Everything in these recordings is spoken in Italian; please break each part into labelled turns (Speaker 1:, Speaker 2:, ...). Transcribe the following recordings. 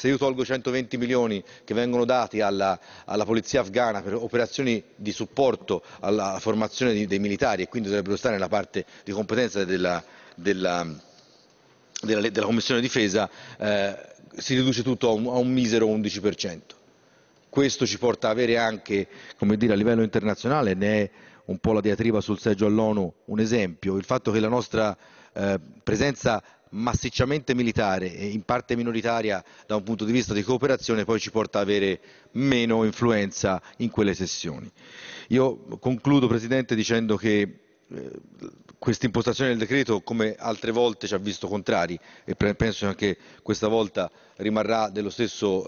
Speaker 1: se io tolgo 120 milioni che vengono dati alla, alla polizia afghana per operazioni di supporto alla formazione di, dei militari e quindi dovrebbero stare nella parte di competenza della, della, della, della Commissione difesa, eh, si riduce tutto a un, a un misero 11%. Questo ci porta a avere anche, come dire, a livello internazionale, ne è un po' la diatriba sul seggio all'ONU un esempio, il fatto che la nostra eh, presenza massicciamente militare e in parte minoritaria da un punto di vista di cooperazione poi ci porta ad avere meno influenza in quelle sessioni. Io concludo Presidente dicendo che eh, questa impostazione del decreto, come altre volte, ci ha visto contrari e penso anche questa volta rimarrà dello stesso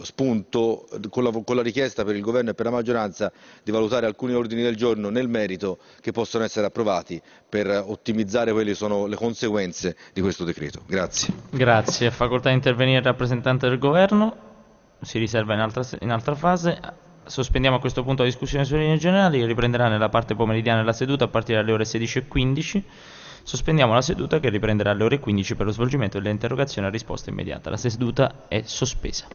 Speaker 1: eh, spunto con la, con la, richiesta per il Governo e per la maggioranza di valutare alcuni ordini del giorno nel merito che possono essere approvati per ottimizzare quelle che sono le conseguenze di questo decreto. Grazie.
Speaker 2: Grazie. Facoltà di intervenire il rappresentante del Governo. Si riserva in altra, in altra fase. Sospendiamo a questo punto la discussione sulle linee generali, riprenderà nella parte pomeridiana della seduta a partire dalle ore 16.15. Sospendiamo la seduta che riprenderà alle ore 15 per lo svolgimento delle interrogazioni a risposta immediata. La seduta è sospesa.